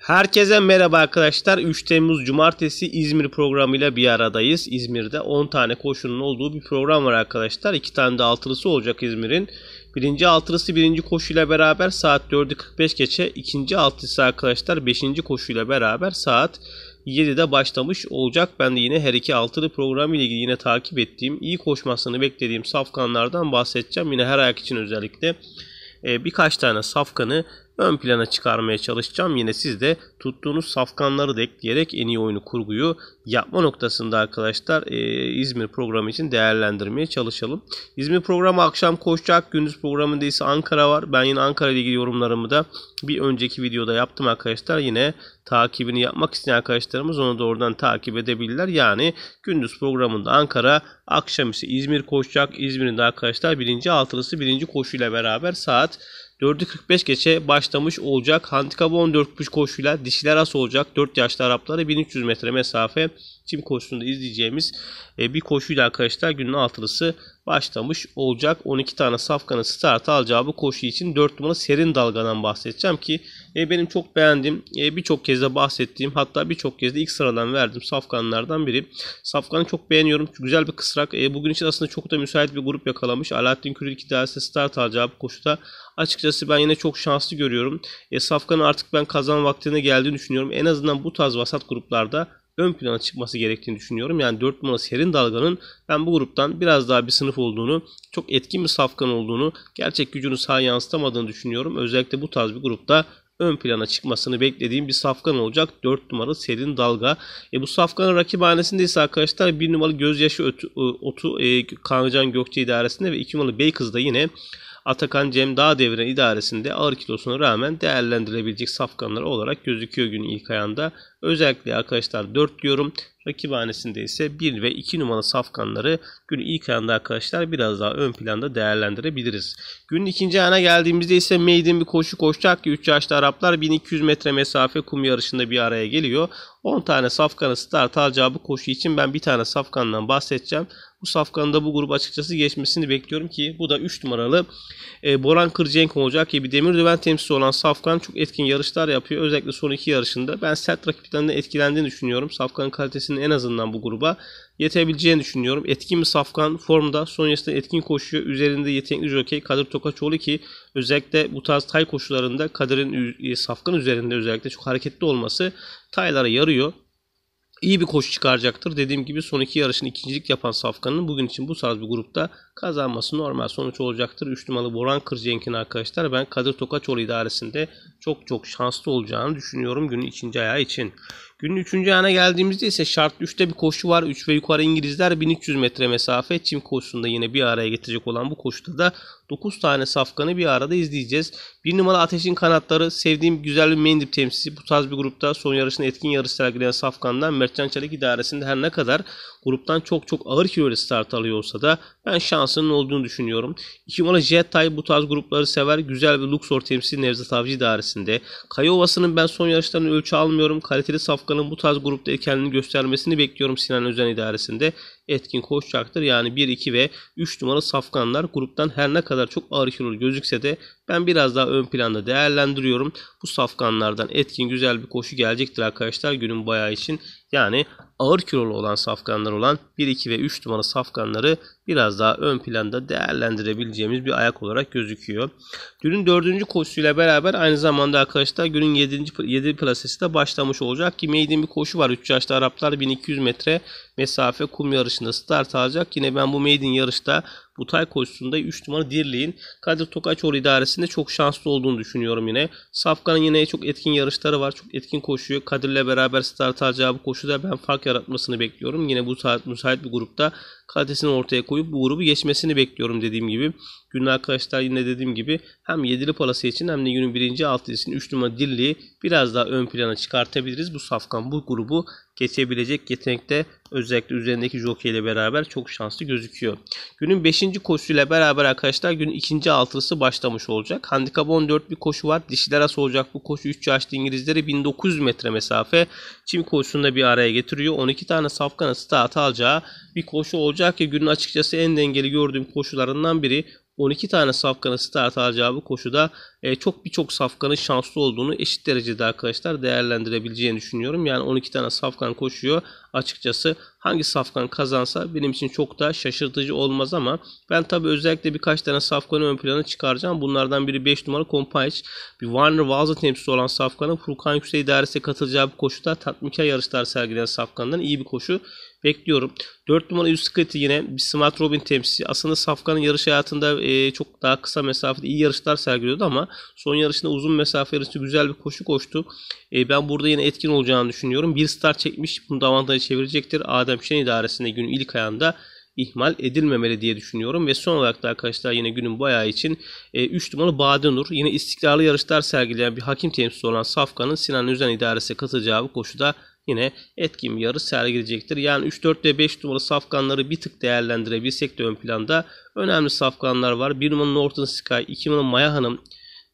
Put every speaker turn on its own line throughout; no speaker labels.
Herkese merhaba arkadaşlar. 3 Temmuz Cumartesi İzmir programıyla bir aradayız. İzmir'de 10 tane koşunun olduğu bir program var arkadaşlar. 2 tane de altılısı olacak İzmir'in. Birinci altılısı birinci koşuyla beraber saat 4'ü 45 geçe. ikinci altılısı arkadaşlar 5. koşuyla beraber saat 7'de başlamış olacak. Ben de yine her iki altılı programı ile ilgili yine takip ettiğim, iyi koşmasını beklediğim safkanlardan bahsedeceğim. Yine her ayak için özellikle e, birkaç tane safkanı ön plana çıkarmaya çalışacağım. Yine siz de tuttuğunuz safkanları da ekleyerek en iyi oyunu kurguyu yapma noktasında arkadaşlar e, İzmir programı için değerlendirmeye çalışalım. İzmir programı akşam koşacak. Gündüz programında ise Ankara var. Ben yine Ankara ile ilgili yorumlarımı da bir önceki videoda yaptım arkadaşlar. Yine takibini yapmak isteyen arkadaşlarımız onu da oradan takip edebilirler. Yani gündüz programında Ankara, akşam ise İzmir koşacak. İzmir'in de arkadaşlar birinci altılısı birinci koşuyla beraber saat 4'ü 45 geçe başlamış olacak. Handikabı 14.5 koşuyla dişiler as olacak. 4 yaşlı Arapları 1300 metre mesafe çim koşusunda izleyeceğimiz e, bir koşuyla arkadaşlar günün altılısı başlamış olacak. 12 tane safkanın start alacağı bu koşu için 4 numara serin dalgadan bahsedeceğim ki e, benim çok beğendiğim e, birçok kez de bahsettiğim hatta birçok kez de ilk sıradan verdiğim safkanlardan biri. Safkanı çok beğeniyorum. Güzel bir kısrak. Bugün için aslında çok da müsait bir grup yakalamış. Alaaddin Kürül 2 start alacağı bu koşuda açıkçası Açıkçası ben yine çok şanslı görüyorum. E, Safkan'ın artık ben kazan vaktine geldiğini düşünüyorum. En azından bu tarz vasat gruplarda ön plana çıkması gerektiğini düşünüyorum. Yani 4 numara Serin Dalga'nın ben bu gruptan biraz daha bir sınıf olduğunu, çok etkin bir safkan olduğunu, gerçek gücünü sahaya yansıtamadığını düşünüyorum. Özellikle bu tarz bir grupta ön plana çıkmasını beklediğim bir safkan olacak. 4 numaralı Serin Dalga. E, bu safkanın rakibhanesinde ise arkadaşlar 1 numaralı Gözyaşı Otu, e, otu e, Kancan Gökçe idaresinde ve 2 numaralı Beykız da yine Atakan Cem Dağdeviren idaresinde ağır kilosuna rağmen değerlendirilebilecek safkanlar olarak gözüküyor gün ilk ayağında. Özellikle arkadaşlar 4 diyorum. Rakibhanesinde ise 1 ve 2 numaralı safkanları gün ilk anda arkadaşlar biraz daha ön planda değerlendirebiliriz. Günün ikinci ana geldiğimizde ise Maiden bir koşu koşacak ki 3 yaşlı Araplar 1200 metre mesafe kum yarışında bir araya geliyor. 10 tane safkanı start alacağı bu koşu için ben bir tane safkandan bahsedeceğim. Bu safkanın da bu grup açıkçası geçmesini bekliyorum ki bu da 3 numaralı e, Boran Kırcenk olacak bir demir düven temsilcisi olan safkan çok etkin yarışlar yapıyor. Özellikle son iki yarışında ben sert rakip etkinden etkilendiğini düşünüyorum. Safkan kalitesinin en azından bu gruba yetebileceğini düşünüyorum. Etkin mi Safkan formda Sonya'sında etkin koşuyor. Üzerinde yetenekli jockey Kadir Tokaçoğlu ki özellikle bu tarz tay koşularında Kadir'in e, Safkan üzerinde özellikle çok hareketli olması taylara yarıyor iyi bir koşu çıkaracaktır. Dediğim gibi son iki yarışın ikincilik yapan Safkan'ın bugün için bu tarz bir grupta kazanması normal sonuç olacaktır. Üçlümalı Boran Kırcenk'in arkadaşlar ben Kadir Tokaçoğlu idaresinde çok çok şanslı olacağını düşünüyorum günün ikinci ayağı için. Günün 3. ayağına geldiğimizde ise şartlı 3'te bir koşu var. 3 ve yukarı İngilizler 1300 metre mesafe çim koşusunda yine bir araya getirecek olan bu koşuda da 9 tane safkanı bir arada izleyeceğiz. 1 numara Ateşin Kanatları sevdiğim güzel bir mendip temsilcisi. Bu tarz bir grupta son yarışına etkin yarış sergileyen safkandan Mertcan Çelik idaresinde her ne kadar gruptan çok çok ağır kiloyla start alıyorsa da ben şansının olduğunu düşünüyorum. 2 numara Jet bu tarz grupları sever. Güzel bir Luxor temsilcisi Nevzat Avcı idaresinde. Kayı Ovası'nın ben son yarışlarını ölçü almıyorum. Kaliteli safkan Afgan'ın bu tarz grupta kendini göstermesini bekliyorum Sinan Özen idaresinde etkin koşacaktır. Yani 1, 2 ve 3 numara safkanlar gruptan her ne kadar çok ağır kilolu gözükse de ben biraz daha ön planda değerlendiriyorum. Bu safkanlardan etkin güzel bir koşu gelecektir arkadaşlar günün bayağı için. Yani ağır kilolu olan safkanlar olan 1, 2 ve 3 numara safkanları biraz daha ön planda değerlendirebileceğimiz bir ayak olarak gözüküyor. Günün 4. koşusuyla beraber aynı zamanda arkadaşlar günün 7. 7 plasesi de başlamış olacak ki meydin bir koşu var. 3 yaşlı Araplar 1200 metre mesafe kum yarışı yarışında start alacak. Yine ben bu maiden yarışta bu tay koşusunda 3 numara Dirliğin Kadir Tokaçoğlu idaresinde çok şanslı olduğunu düşünüyorum yine. Safkan'ın yine çok etkin yarışları var. Çok etkin koşuyor. Kadir'le beraber start alacağı bu koşuda ben fark yaratmasını bekliyorum. Yine bu saat müsait bir grupta kalitesini ortaya koyup bu grubu geçmesini bekliyorum dediğim gibi. Günün arkadaşlar yine dediğim gibi hem yedili palası için hem de günün birinci altı için 3 numara Dirliği biraz daha ön plana çıkartabiliriz. Bu Safkan bu grubu geçebilecek yetenekte özellikle üzerindeki jockey ile beraber çok şanslı gözüküyor. Günün 5. koşusuyla beraber arkadaşlar günün 2. altılısı başlamış olacak. Handikap 14 bir koşu var. Dişiler as olacak bu koşu 3 yaşlı İngilizleri 1900 metre mesafe çim koşusunda bir araya getiriyor. 12 tane safkanı start alacağı bir koşu olacak ki günün açıkçası en dengeli gördüğüm koşularından biri. 12 tane safkanın start alacağı bu koşuda e, çok birçok safkanın şanslı olduğunu eşit derecede arkadaşlar değerlendirebileceğini düşünüyorum. Yani 12 tane safkan koşuyor. Açıkçası hangi safkan kazansa benim için çok da şaşırtıcı olmaz ama ben tabi özellikle birkaç tane safkanı ön plana çıkaracağım. Bunlardan biri 5 numara Kompanyç. Bir Warner Vaz'a temsilcisi olan safkanın Furkan Yüksek idaresi katılacağı bu koşuda tatminkar yarışlar sergilenen safkandan iyi bir koşu bekliyorum. 4 numara Yusukati yine bir Smart Robin temsilcisi. Aslında Safkan'ın yarış hayatında e, çok daha kısa mesafede iyi yarışlar sergiliyordu ama son yarışında uzun mesafe yarışı güzel bir koşu koştu. E, ben burada yine etkin olacağını düşünüyorum. Bir start çekmiş. Bunu da avantaja çevirecektir. Adem Şen idaresinde günün ilk ayağında ihmal edilmemeli diye düşünüyorum. Ve son olarak da arkadaşlar yine günün bayağı için 3 e, numaralı Badenur yine istikrarlı yarışlar sergileyen bir hakim temsilcisi olan Safkan'ın Sinan Özen idaresine katılacağı bu koşuda yine etkin bir yarı sergileyecektir. Yani 3, 4 ve 5 numaralı safkanları bir tık değerlendirebilsek de ön planda önemli safkanlar var. 1 numaralı Norton Sky, 2 numaralı Maya Hanım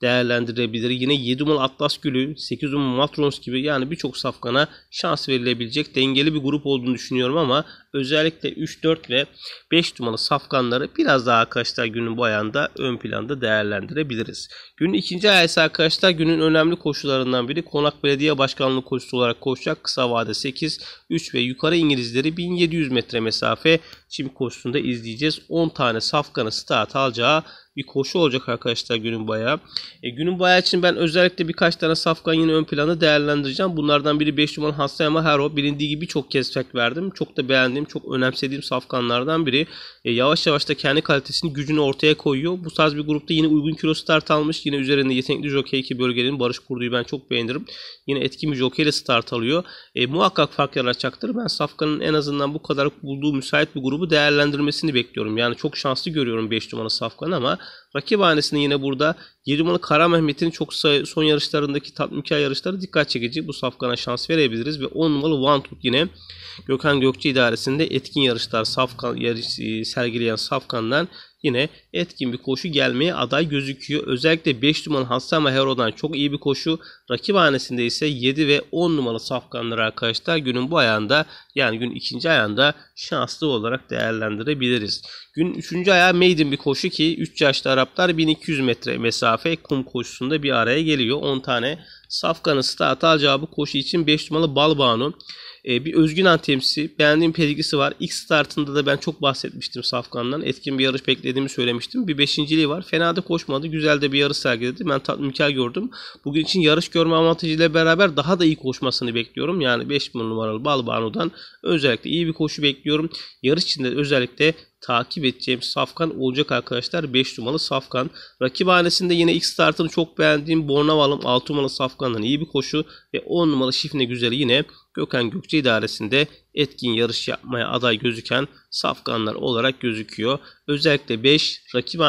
değerlendirebilir. Yine 7 numaralı Atlas Gülü, 8 numaralı Matrons gibi yani birçok safkana şans verilebilecek dengeli bir grup olduğunu düşünüyorum ama Özellikle 3, 4 ve 5 numaralı safkanları biraz daha arkadaşlar günün bu ayağında ön planda değerlendirebiliriz. Günün ikinci ayağı ise arkadaşlar günün önemli koşularından biri Konak Belediye Başkanlığı koşusu olarak koşacak. Kısa vade 8, 3 ve yukarı İngilizleri 1700 metre mesafe çim koşusunda izleyeceğiz. 10 tane safkanı start alacağı bir koşu olacak arkadaşlar günün bayağı. E, günün bayağı için ben özellikle birkaç tane safkan yine ön planı değerlendireceğim. Bunlardan biri 5 numaralı Hasan Yama Hero. Bilindiği gibi çok kez fek verdim. Çok da beğendim çok önemsediğim safkanlardan biri. E, yavaş yavaş da kendi kalitesini gücünü ortaya koyuyor. Bu tarz bir grupta yine uygun kilo start almış. Yine üzerinde yetenekli jockey ki bölgenin Barış kurduğu ben çok beğenirim. Yine etkin bir jockey ile start alıyor. E, muhakkak fark yaratacaktır. Ben safkanın en azından bu kadar bulduğu müsait bir grubu değerlendirmesini bekliyorum. Yani çok şanslı görüyorum 5 numara safkan ama rakip hanesinde yine burada 7 numaralı Kara Mehmet'in çok sayı, son yarışlarındaki tatminkar yarışları dikkat çekici. Bu safkana şans verebiliriz ve 10 numaralı Vantut yine Gökhan Gökçe idaresinde etkin yarışlar safkan, yarış, e, sergileyen safkandan yine etkin bir koşu gelmeye aday gözüküyor. Özellikle 5 numaralı Hassan ve Hero'dan çok iyi bir koşu. Rakip hanesinde ise 7 ve 10 numaralı safkanları arkadaşlar günün bu ayağında yani gün ikinci ayağında şanslı olarak değerlendirebiliriz. Gün üçüncü ayağı maiden bir koşu ki 3 yaşlı Araplar 1200 metre mesafe kum koşusunda bir araya geliyor. 10 tane safkanı stata bu koşu için 5 numaralı Balbanu ee, bir özgün antemsi, beğendiğim pedigrisi var. X startında da ben çok bahsetmiştim Safkan'dan. Etkin bir yarış beklediğimi söylemiştim. Bir beşinciliği var. Fena da koşmadı. Güzel de bir yarış sergiledi. Ben tatminkar gördüm. Bugün için yarış görme avantajıyla beraber daha da iyi koşmasını bekliyorum. Yani 5 numaralı Balbanu'dan özellikle iyi bir koşu bekliyorum. Yarış içinde özellikle takip edeceğim Safkan olacak arkadaşlar. 5 numaralı Safkan. Rakibhanesinde yine ilk startını çok beğendiğim Bornavalım 6 numaralı Safkan'dan iyi bir koşu ve 10 numaralı Şifne Güzeli yine Gökhan Gökçe idaresinde etkin yarış yapmaya aday gözüken safkanlar olarak gözüküyor. Özellikle 5 rakip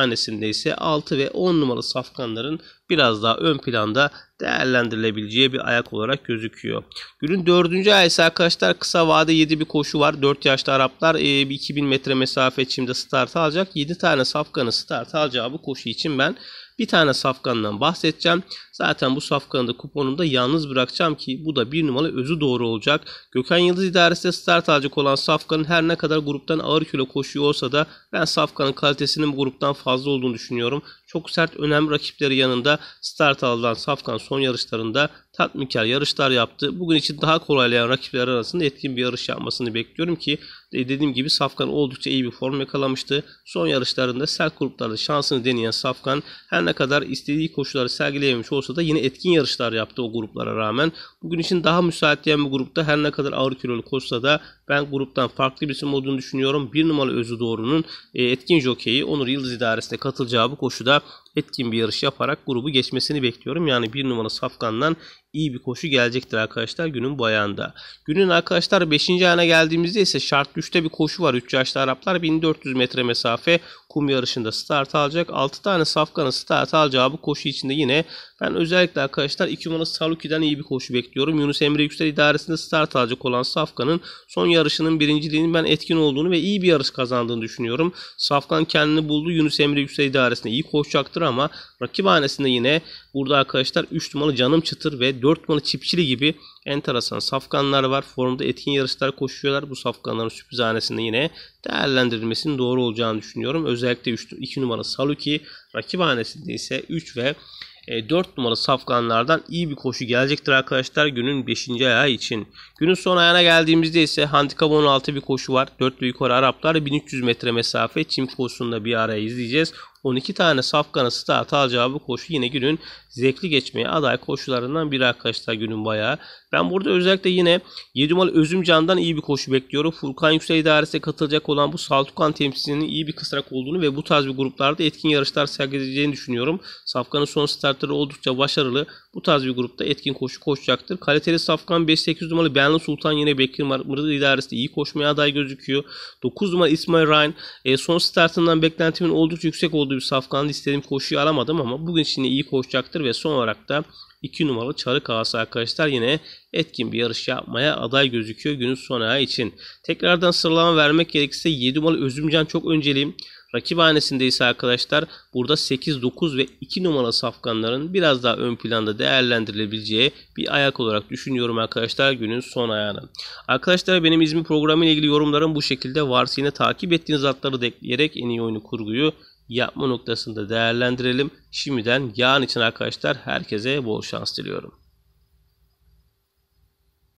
ise 6 ve 10 numaralı safkanların biraz daha ön planda değerlendirilebileceği bir ayak olarak gözüküyor. Günün 4. ayağı ise arkadaşlar kısa vade 7 bir koşu var. 4 yaşlı Araplar 2000 e, metre mesafe çimde start alacak. 7 tane safkanı start alacağı bu koşu için ben bir tane safkandan bahsedeceğim. Zaten bu safkanı da kuponumda yalnız bırakacağım ki bu da bir numaralı özü doğru olacak. Gökhan Yıldız idaresinde start alacak olan safkanın her ne kadar gruptan ağır kilo koşuyor olsa da ben safkanın kalitesinin bu gruptan fazla olduğunu düşünüyorum çok sert önemli rakipleri yanında start alınan Safkan son yarışlarında tatminkar yarışlar yaptı. Bugün için daha kolaylayan rakipler arasında etkin bir yarış yapmasını bekliyorum ki e, dediğim gibi Safkan oldukça iyi bir form yakalamıştı. Son yarışlarında sert gruplarda şansını deneyen Safkan her ne kadar istediği koşulları sergileyememiş olsa da yine etkin yarışlar yaptı o gruplara rağmen. Bugün için daha müsait diyen bir grupta her ne kadar ağır kilolu koşsa da ben gruptan farklı bir isim olduğunu düşünüyorum. Bir numaralı Özü Doğru'nun e, etkin jokeyi Onur Yıldız idaresine katılacağı bu koşuda etkin bir yarış yaparak grubu geçmesini bekliyorum. Yani bir numara Safkan'dan iyi bir koşu gelecektir arkadaşlar günün bu ayağında. Günün arkadaşlar 5. ayağına geldiğimizde ise şart 3'te bir koşu var. 3 yaşlı Araplar 1400 metre mesafe kum yarışında start alacak. 6 tane Safkan'ın start alacağı bu koşu içinde yine ben özellikle arkadaşlar 2 numara Saluki'den iyi bir koşu bekliyorum. Yunus Emre Yüksel idaresinde start alacak olan Safkan'ın son yarışının birinciliğinin ben etkin olduğunu ve iyi bir yarış kazandığını düşünüyorum. Safkan kendini buldu. Yunus Emre Yüksel idaresinde iyi koşacaktır ama Rakip Rakibhanesinde yine burada arkadaşlar 3 numaralı Canım Çıtır ve 4 numaralı Çipçili gibi enteresan safkanlar var. Formda etkin yarışlar koşuyorlar. Bu safkanların sürprizhanesinde yine değerlendirilmesinin doğru olacağını düşünüyorum. Özellikle 3, 2 numaralı Saluki rakip rakibhanesinde ise 3 ve 4 e, numaralı safkanlardan iyi bir koşu gelecektir arkadaşlar günün 5. ayağı için. Günün son ayağına geldiğimizde ise handikap 16 bir koşu var. 4 ve yukarı Araplar 1300 metre mesafe çim koşusunda bir araya izleyeceğiz. 12 tane safkanı start alacağı bu koşu yine günün zevkli geçmeye aday koşularından biri arkadaşlar günün bayağı. Ben burada özellikle yine 7 numaralı Özümcan'dan iyi bir koşu bekliyorum. Furkan Yüksel idaresine katılacak olan bu Saltukan temsilcinin iyi bir kısrak olduğunu ve bu tarz bir gruplarda etkin yarışlar sergileyeceğini düşünüyorum. Safkanın son startları oldukça başarılı. Bu tarz bir grupta etkin koşu koşacaktır. Kaliteli Safkan 5-8 numaralı Benli Sultan yine Bekir Marmara idaresi iyi koşmaya aday gözüküyor. 9 numaralı İsmail Ryan e, son startından beklentimin oldukça yüksek olduğu bir Safkan'da istediğim koşuyu alamadım ama bugün şimdi iyi koşacaktır ve son olarak da 2 numaralı Çarık Ağası arkadaşlar yine etkin bir yarış yapmaya aday gözüküyor günün sonu için. Tekrardan sıralama vermek gerekirse 7 numaralı Özümcan çok önceliyim. Rakip hanesinde ise arkadaşlar burada 8, 9 ve 2 numaralı safkanların biraz daha ön planda değerlendirilebileceği bir ayak olarak düşünüyorum arkadaşlar günün son ayağını. Arkadaşlar benim İzmir programı ile ilgili yorumlarım bu şekilde. Varsa yine takip ettiğiniz atları ekleyerek en iyi oyunu kurguyu yapma noktasında değerlendirelim. Şimdiden yarın için arkadaşlar herkese bol şans diliyorum.